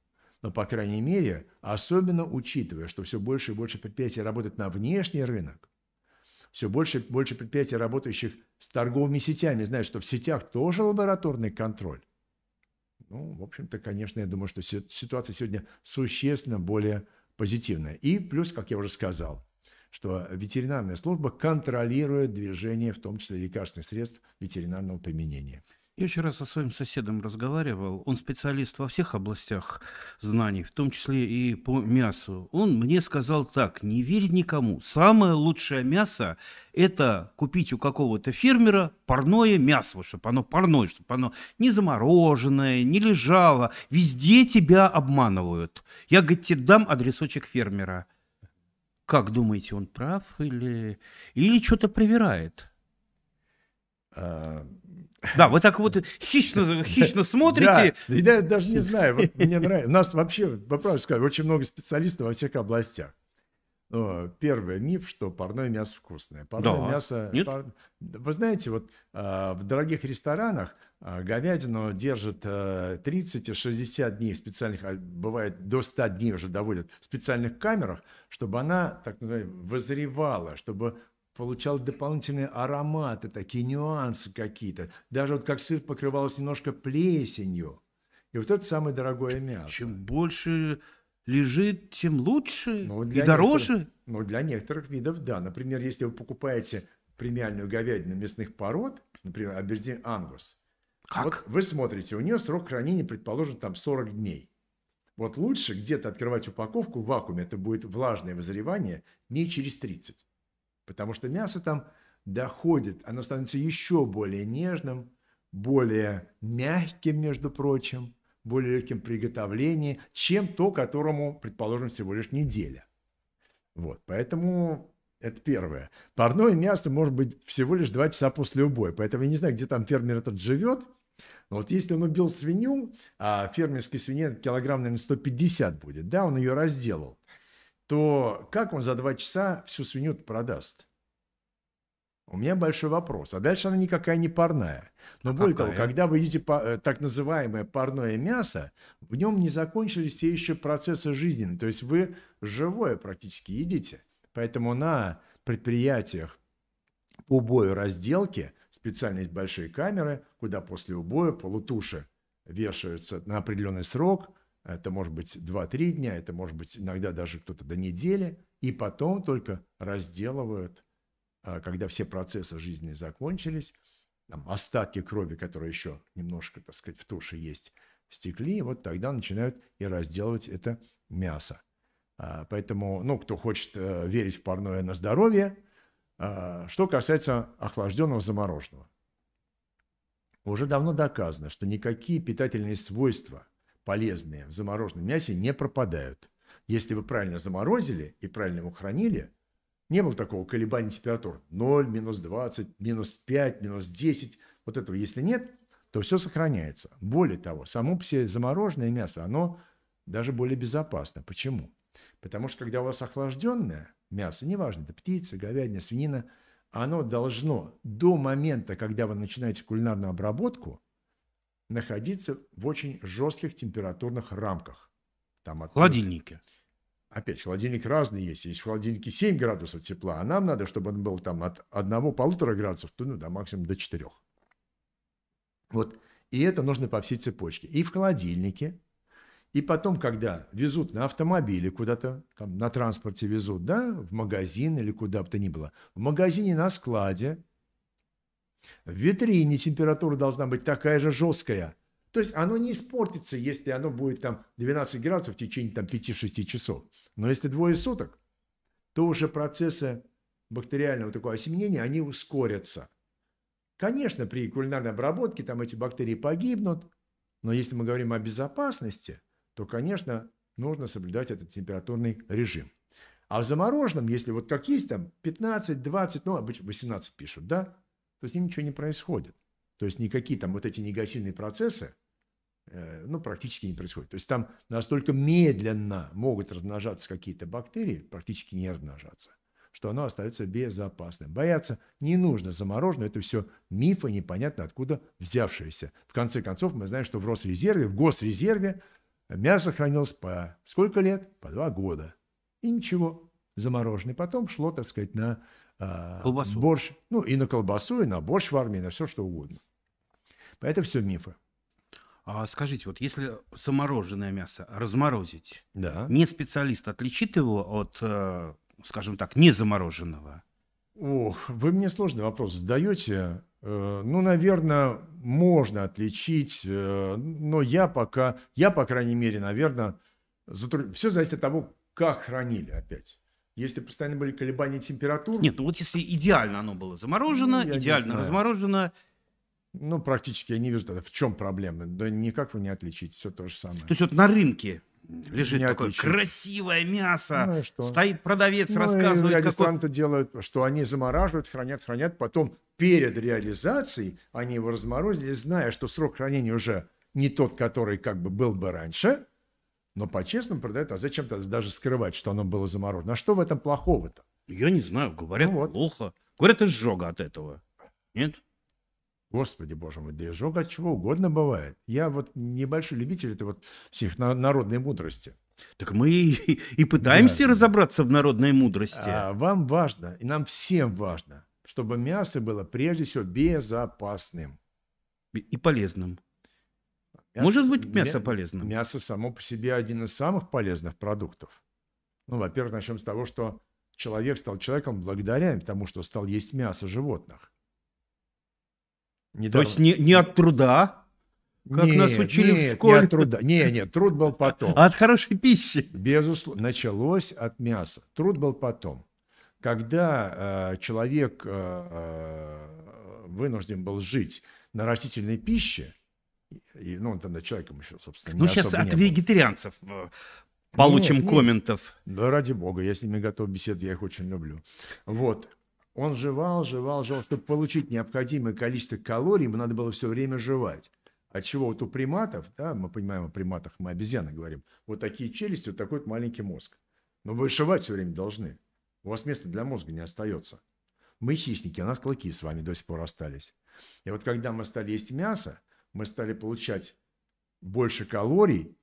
но, по крайней мере, особенно учитывая, что все больше и больше предприятий работают на внешний рынок, все больше и больше предприятий, работающих с торговыми сетями, знают, что в сетях тоже лабораторный контроль. Ну, в общем-то, конечно, я думаю, что ситуация сегодня существенно более позитивная. И плюс, как я уже сказал, что ветеринарная служба контролирует движение, в том числе лекарственных средств ветеринарного применения. Я вчера со своим соседом разговаривал. Он специалист во всех областях знаний, в том числе и по мясу. Он мне сказал так, не верь никому. Самое лучшее мясо – это купить у какого-то фермера парное мясо, чтобы оно парное, чтобы оно не замороженное, не лежало. Везде тебя обманывают. Я, говорит, тебе дам адресочек фермера. Как думаете, он прав или, или что-то привирает? Да, вы так вот хищно, хищно смотрите. Да, я даже не знаю, вот мне нравится. У нас вообще, по сказать, очень много специалистов во всех областях. Ну, первый миф, что парное мясо вкусное. Парное да. мясо... Нет? Пар... Вы знаете, вот э, в дорогих ресторанах э, говядину держат э, 30 60 дней в специальных, а бывает до 100 дней уже доводят, в специальных камерах, чтобы она, так называемая, вызревала, чтобы получал дополнительные ароматы, такие нюансы какие-то. Даже вот как сыр покрывался немножко плесенью. И вот это самое дорогое мясо. Чем больше лежит, тем лучше ну, и дороже. Ну, для некоторых видов, да. Например, если вы покупаете премиальную говядину мясных пород, например, Абердин Ангус, как? Вот вы смотрите, у нее срок хранения, предположим, там 40 дней. Вот лучше где-то открывать упаковку в вакууме, это будет влажное вызревание, не через 30 потому что мясо там доходит, оно становится еще более нежным, более мягким, между прочим, более легким приготовлении, чем то, которому, предположим, всего лишь неделя. Вот, поэтому это первое. Парное мясо может быть всего лишь 2 часа после убоя, поэтому я не знаю, где там фермер этот живет, но вот если он убил свинью, а фермерский свинья килограмм, наверное, 150 будет, да, он ее разделал, то как он за два часа всю свинью продаст? У меня большой вопрос. А дальше она никакая не парная. Но а более какая? того, когда вы едите э, так называемое парное мясо, в нем не закончились все еще процессы жизненные. То есть вы живое практически едите. Поэтому на предприятиях по убою разделки специально есть большие камеры, куда после убоя полутуши вешаются на определенный срок, это может быть 2-3 дня, это может быть иногда даже кто-то до недели, и потом только разделывают, а, когда все процессы жизни закончились, там, остатки крови, которые еще немножко, так сказать, в туше есть, стекли, и вот тогда начинают и разделывать это мясо. А, поэтому, ну, кто хочет э, верить в парное на здоровье, а, что касается охлажденного замороженного, уже давно доказано, что никакие питательные свойства – полезные в замороженном мясе не пропадают. Если вы правильно заморозили и правильно его хранили, не было такого колебания температур 0, минус 20, минус 5, минус 10. Вот этого если нет, то все сохраняется. Более того, само по себе замороженное мясо, оно даже более безопасно. Почему? Потому что когда у вас охлажденное мясо, неважно, это птица, говядина, свинина, оно должно до момента, когда вы начинаете кулинарную обработку, находиться в очень жестких температурных рамках. Там от... Холодильнике. Опять, холодильник разный есть. Есть в холодильнике 7 градусов тепла, а нам надо, чтобы он был там от 1-1,5 градусов, то, ну, до максимум до 4. Вот. И это нужно по всей цепочке. И в холодильнике, и потом, когда везут на автомобиле куда-то, там, на транспорте везут, да, в магазин или куда бы то ни было, в магазине на складе, в витрине температура должна быть такая же жесткая. То есть оно не испортится, если оно будет там 12 градусов в течение там 5-6 часов. Но если двое суток, то уже процессы бактериального такого осеменения, они ускорятся. Конечно, при кулинарной обработке там эти бактерии погибнут, но если мы говорим о безопасности, то, конечно, нужно соблюдать этот температурный режим. А в замороженном, если вот как есть там 15, 20, ну, обычно 18 пишут, да, то с ним ничего не происходит. То есть никакие там вот эти негативные процессы, э, ну, практически не происходят. То есть там настолько медленно могут размножаться какие-то бактерии, практически не размножаться, что оно остается безопасным. Бояться не нужно замороженное, это все мифы, непонятно откуда взявшиеся. В конце концов, мы знаем, что в Росрезерве, в Госрезерве мясо хранилось по сколько лет? По два года. И ничего, замороженное. Потом шло, так сказать, на Э, колбасу. борщ, ну и на колбасу, и на борщ в армии, на все что угодно. Это все мифы. А скажите, вот если замороженное мясо разморозить, да. не специалист отличит его от, э, скажем так, незамороженного? Ох, вы мне сложный вопрос задаете. Э, ну, наверное, можно отличить, но я пока, я, по крайней мере, наверное, затру... все зависит от того, как хранили опять. Если постоянно были колебания температур... Нет, ну вот если идеально оно было заморожено, ну, идеально разморожено... Ну, практически я не вижу тогда, в чем проблема. Да никак вы не отличите, все то же самое. То есть вот на рынке лежит не такое отличить. красивое мясо, ну, что? стоит продавец, ну, рассказывает... Реализанты какой... делают, что они замораживают, хранят, хранят, потом перед реализацией они его разморозили, зная, что срок хранения уже не тот, который как бы был бы раньше, но по-честному продают, а зачем -то даже скрывать, что оно было заморожено? А что в этом плохого-то? Я не знаю, говорят ну вот. плохо. Говорят, изжога от этого. Нет? Господи, боже мой, да изжога от чего угодно бывает. Я вот небольшой любитель этой вот всех народной мудрости. Так мы и, и пытаемся да. разобраться в народной а мудрости. А вам важно, и нам всем важно, чтобы мясо было прежде всего безопасным. И полезным. Мясо, Может быть, мясо полезно? Мясо само по себе один из самых полезных продуктов. Ну, во-первых, начнем с того, что человек стал человеком благодаря тому, что стал есть мясо животных. Недавно... То есть не, не от труда, как нет, нас учили нет, в школе. Не от труда. Не, нет, труд был потом. А от хорошей пищи. Безусловно, началось от мяса. Труд был потом. Когда э, человек э, э вынужден был жить на растительной пище, и, ну, тогда человеком еще, собственно, Ну, сейчас от вегетарианцев э, ну, получим нет, ну, комментов. Да ради бога, я с ними готов беседу, я их очень люблю. Вот. Он жевал, жевал, жевал. Чтобы получить необходимое количество калорий, ему надо было все время жевать. От чего вот у приматов, да, мы понимаем о приматах, мы обезьяны говорим, вот такие челюсти, вот такой вот маленький мозг. Но вы жевать все время должны. У вас места для мозга не остается. Мы хищники, у нас клыки с вами до сих пор остались. И вот когда мы стали есть мясо, мы стали получать больше калорий,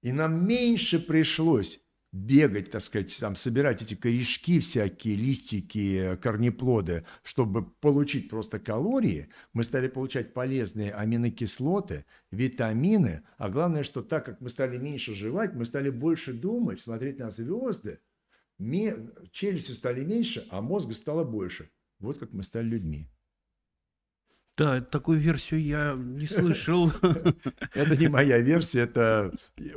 и нам меньше пришлось бегать, так сказать, там, собирать эти корешки всякие, листики, корнеплоды, чтобы получить просто калории, мы стали получать полезные аминокислоты, витамины, а главное, что так как мы стали меньше жевать, мы стали больше думать, смотреть на звезды, челюсти стали меньше, а мозга стало больше. Вот как мы стали людьми. Да, такую версию я не слышал. <laughs> Это не моя версия, это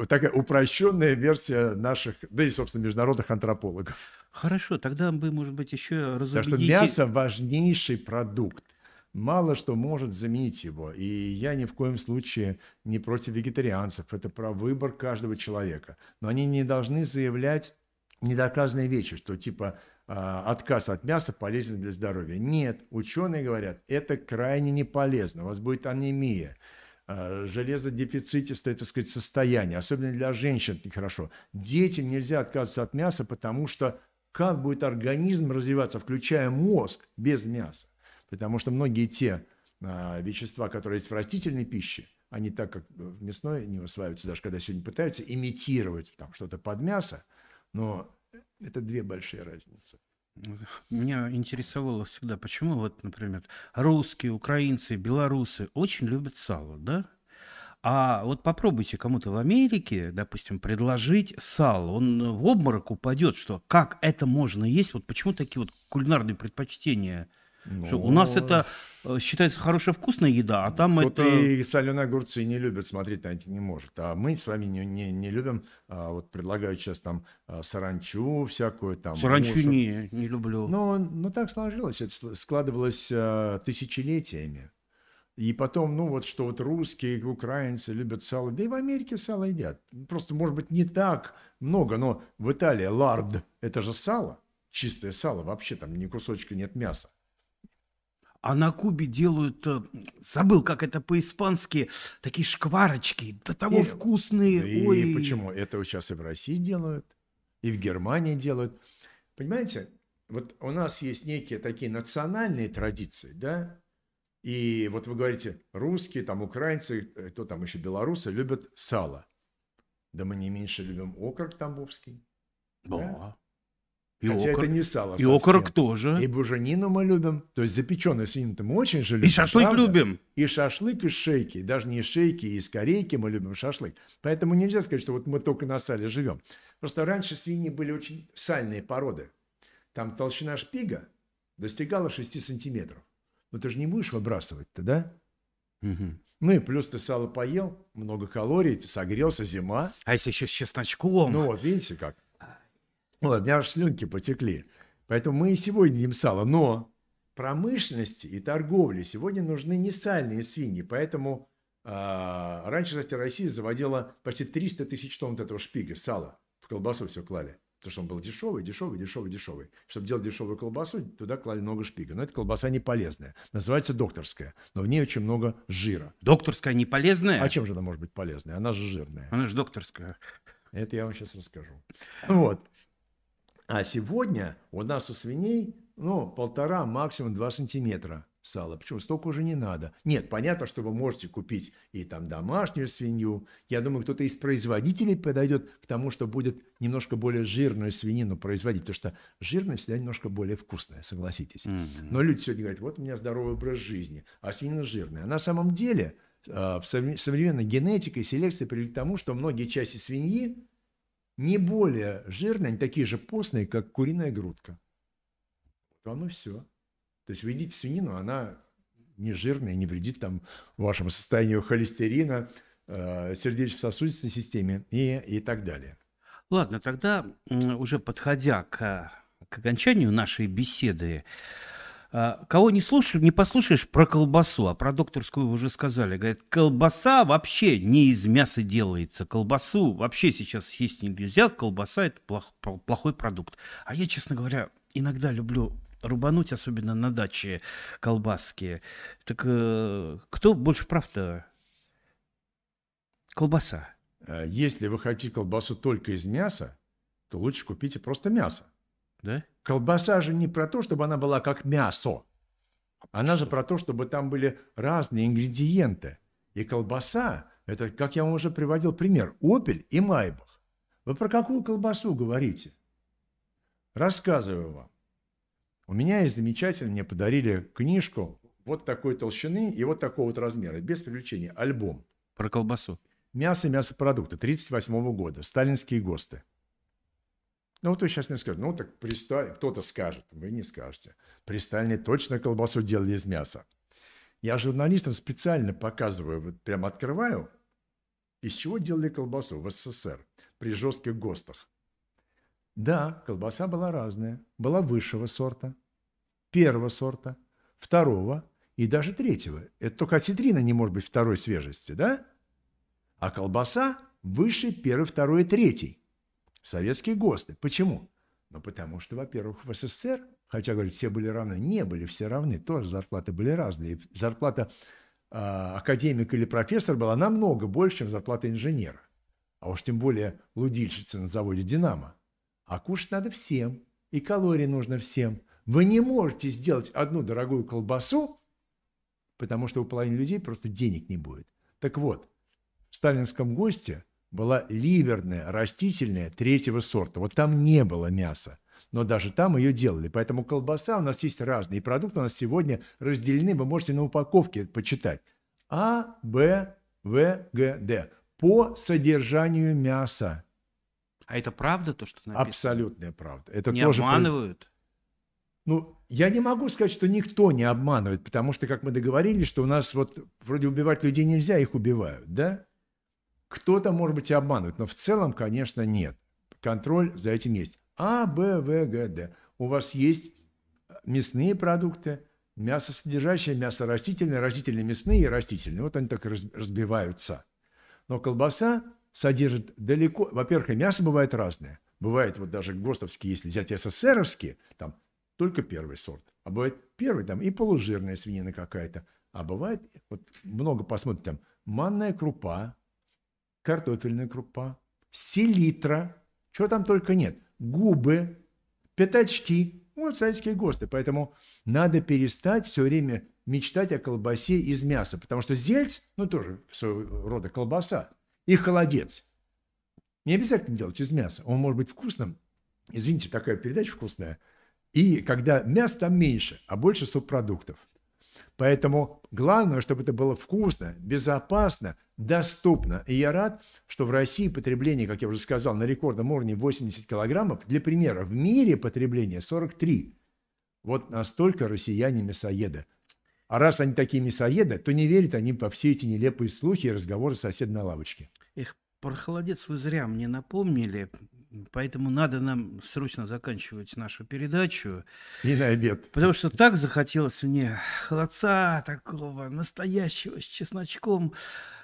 такая упрощенная версия наших, да и, собственно, международных антропологов. Хорошо, тогда вы, может быть, еще разубедите... Да, что мясо – важнейший продукт. Мало что может заменить его. И я ни в коем случае не против вегетарианцев. Это про выбор каждого человека. Но они не должны заявлять недоказанные вещи, что типа – а, отказ от мяса полезен для здоровья. Нет, ученые говорят, это крайне не полезно, у вас будет анемия, а, железодефицитистое, так сказать, состояние, особенно для женщин нехорошо. Детям нельзя отказываться от мяса, потому что как будет организм развиваться, включая мозг, без мяса? Потому что многие те а, вещества, которые есть в растительной пище, они так как в мясной не усваиваются, даже когда сегодня пытаются имитировать там что-то под мясо, но это две большие разницы. Меня интересовало всегда, почему вот, например, русские, украинцы, белорусы очень любят сало, да? А вот попробуйте кому-то в Америке, допустим, предложить сало. Он в обморок упадет, что как это можно есть, вот почему такие вот кулинарные предпочтения – ну, у нас ну, это э, считается хорошая вкусная еда, а там это... и соленые огурцы не любят, смотреть на это не может. А мы с вами не, не, не любим, а, вот предлагают сейчас там а, саранчу всякую. Там, саранчу мушу. не, не люблю. Но, ну, но ну, так сложилось, это складывалось а, тысячелетиями. И потом, ну вот что вот русские, украинцы любят сало. Да и в Америке сало едят. Просто, может быть, не так много, но в Италии лард – это же сало, чистое сало, вообще там ни кусочка нет мяса а на Кубе делают, э, забыл, как это по-испански, такие шкварочки, до того и, вкусные. И Ой. почему? Это сейчас и в России делают, и в Германии делают. Понимаете, вот у нас есть некие такие национальные традиции, да, и вот вы говорите, русские, там, украинцы, э, кто там еще, белорусы любят сало. Да мы не меньше любим окорок тамбовский. Да. да? И Хотя окорок. это не сало И совсем. окорок тоже. И буженину мы любим. То есть запеченную свинину мы очень же любим. И шашлык правда? любим. И шашлык из шейки. Даже не из шейки, из корейки мы любим шашлык. Поэтому нельзя сказать, что вот мы только на сале живем. Просто раньше свиньи были очень сальные породы. Там толщина шпига достигала 6 сантиметров. Но ты же не будешь выбрасывать-то, да? Угу. Ну и плюс ты сало поел, много калорий, согрелся, зима. А если еще с чесночком? Ну вот, видите как. Вот, ну у меня аж слюнки потекли. Поэтому мы и сегодня им сало. Но промышленности и торговле сегодня нужны не сальные свиньи. Поэтому э, раньше, кстати, Россия заводила почти 300 тысяч тонн вот этого шпига сала. В колбасу все клали. Потому что он был дешевый, дешевый, дешевый, дешевый. Чтобы делать дешевую колбасу, туда клали много шпига. Но эта колбаса не полезная. Называется докторская. Но в ней очень много жира. Докторская не полезная? А чем же она может быть полезная? Она же жирная. Она же докторская. Это я вам сейчас расскажу. Вот. А сегодня у нас у свиней, ну, полтора, максимум два сантиметра сала. Почему? Столько уже не надо. Нет, понятно, что вы можете купить и там домашнюю свинью. Я думаю, кто-то из производителей подойдет к тому, что будет немножко более жирную свинину производить, потому что жирная всегда немножко более вкусная, согласитесь. Mm-hmm. Но люди сегодня говорят, вот у меня здоровый образ жизни, а свинина жирная. А на самом деле а, в современной генетике и селекции привели к тому, что многие части свиньи не более жирные, они такие же постные, как куриная грудка. Вот оно все. То есть вы едите свинину, а она не жирная, не вредит там вашему состоянию холестерина, э, сердечно-сосудистой системе и, и так далее. Ладно, тогда уже подходя к, к окончанию нашей беседы, а, кого не слушаешь, не послушаешь про колбасу, а про докторскую уже сказали. Говорят, колбаса вообще не из мяса делается. Колбасу вообще сейчас есть нельзя. Колбаса это плох, плохой продукт. А я, честно говоря, иногда люблю рубануть, особенно на даче колбаски. Так э, кто больше прав-то? Колбаса. Э, если вы хотите колбасу только из мяса, то лучше купите просто мясо. Да? Колбаса же не про то, чтобы она была как мясо. А она что? же про то, чтобы там были разные ингредиенты. И колбаса, это, как я вам уже приводил пример, «Опель» и «Майбах». Вы про какую колбасу говорите? Рассказываю вам. У меня есть замечательно, мне подарили книжку вот такой толщины и вот такого вот размера, без привлечения, альбом. Про колбасу. Мясо и мясопродукты 1938 года, сталинские ГОСТы. Ну, вот сейчас мне скажут, ну, так пристали, кто-то скажет, вы не скажете. пристальные точно колбасу делали из мяса. Я журналистам специально показываю, вот прям открываю, из чего делали колбасу в СССР при жестких ГОСТах. Да, колбаса была разная. Была высшего сорта, первого сорта, второго и даже третьего. Это только осетрина не может быть второй свежести, да? А колбаса выше первый, второй и третий советские ГОСТы. Почему? Ну, потому что, во-первых, в СССР, хотя, говорят, все были равны, не были все равны, тоже зарплаты были разные. Зарплата э, академика или профессора была намного больше, чем зарплата инженера. А уж тем более лудильщицы на заводе «Динамо». А кушать надо всем, и калорий нужно всем. Вы не можете сделать одну дорогую колбасу, потому что у половины людей просто денег не будет. Так вот, в сталинском ГОСТе – была ливерная, растительная, третьего сорта. Вот там не было мяса, но даже там ее делали. Поэтому колбаса у нас есть разные. И продукты у нас сегодня разделены, вы можете на упаковке почитать. А, Б, В, Г, Д. По содержанию мяса. А это правда то, что написано? Абсолютная правда. Это не тоже обманывают? Ну, я не могу сказать, что никто не обманывает, потому что, как мы договорились, что у нас вот вроде убивать людей нельзя, их убивают, да? Кто-то, может быть, и обманывает, но в целом, конечно, нет. Контроль за этим есть. А, Б, В, Г, Д. У вас есть э, мясные продукты, мясосодержащие, мясорастительные, растительные мясные и растительные. Вот они так разбиваются. Но колбаса содержит далеко... Во-первых, и мясо бывает разное. Бывает вот даже ГОСТовские, если взять СССРовские, там только первый сорт. А бывает первый, там и полужирная свинина какая-то. А бывает, вот много посмотрим, там манная крупа, картофельная крупа, селитра, чего там только нет, губы, пятачки. Вот советские ГОСТы. Поэтому надо перестать все время мечтать о колбасе из мяса, потому что зельц, ну тоже своего рода колбаса, и холодец. Не обязательно делать из мяса. Он может быть вкусным. Извините, такая передача вкусная. И когда мяса там меньше, а больше субпродуктов – Поэтому главное, чтобы это было вкусно, безопасно, доступно. И я рад, что в России потребление, как я уже сказал, на рекордном уровне 80 килограммов. Для примера, в мире потребление 43. Вот настолько россияне мясоеды. А раз они такие мясоеды, то не верят они по все эти нелепые слухи и разговоры сосед на лавочке. Эх, про холодец вы зря мне напомнили. Поэтому надо нам срочно заканчивать нашу передачу. И на обед. Потому что так захотелось мне холодца такого настоящего с чесночком.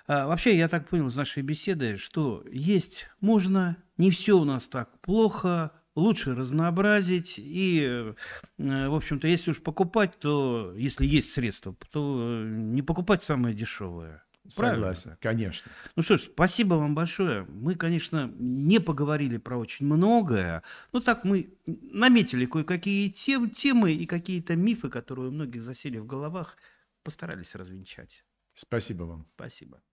А, вообще, я так понял из нашей беседы, что есть можно, не все у нас так плохо, лучше разнообразить. И, э, в общем-то, если уж покупать, то, если есть средства, то э, не покупать самое дешевое. Согласен, конечно. Ну что ж, спасибо вам большое. Мы, конечно, не поговорили про очень многое, но так мы наметили кое-какие тем, темы и какие-то мифы, которые у многих засели в головах, постарались развенчать. Спасибо вам. Спасибо.